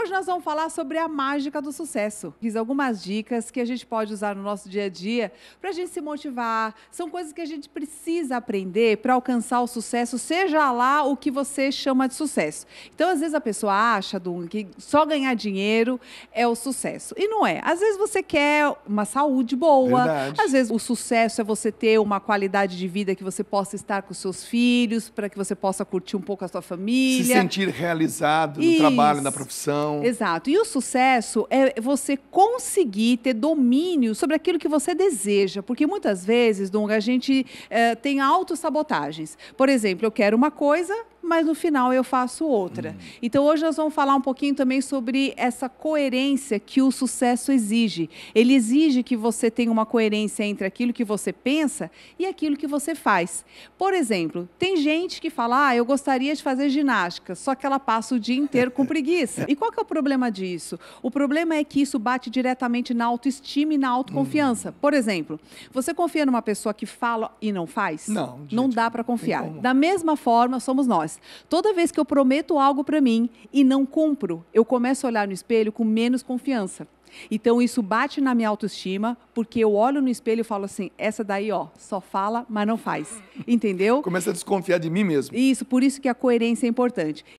hoje nós vamos falar sobre a mágica do sucesso. Fiz algumas dicas que a gente pode usar no nosso dia a dia para a gente se motivar. São coisas que a gente precisa aprender para alcançar o sucesso, seja lá o que você chama de sucesso. Então, às vezes a pessoa acha que só ganhar dinheiro é o sucesso. E não é. Às vezes você quer uma saúde boa, Verdade. às vezes o sucesso é você ter uma qualidade de vida que você possa estar com seus filhos, para que você possa curtir um pouco a sua família. Se sentir realizado no Isso. trabalho, na profissão atenção. Exato. E o sucesso é você conseguir ter domínio sobre aquilo que você deseja. Porque muitas vezes, Dunga, a gente é, tem autossabotagens. Por exemplo, eu quero uma coisa, mas no final eu faço outra. Hum. Então hoje nós vamos falar um pouquinho também sobre essa coerência que o sucesso exige. Ele exige que você tenha uma coerência entre aquilo que você pensa e aquilo que você faz. Por exemplo, tem gente que fala: "Ah, eu gostaria de fazer ginástica", só que ela passa o dia inteiro com preguiça. E qual que é o problema disso? O problema é que isso bate diretamente na autoestima e na autoconfiança. Hum. Por exemplo, você confia numa pessoa que fala e não faz? Não. Não dá para confiar. Da mesma forma, somos nós. Toda vez que eu prometo algo para mim e não cumpro, eu começo a olhar no espelho com menos confiança. Então isso bate na minha autoestima, porque eu olho no espelho e falo assim: essa daí, ó, só fala, mas não faz. Entendeu? Começa a desconfiar de mim mesmo. Isso, por isso que a coerência é importante.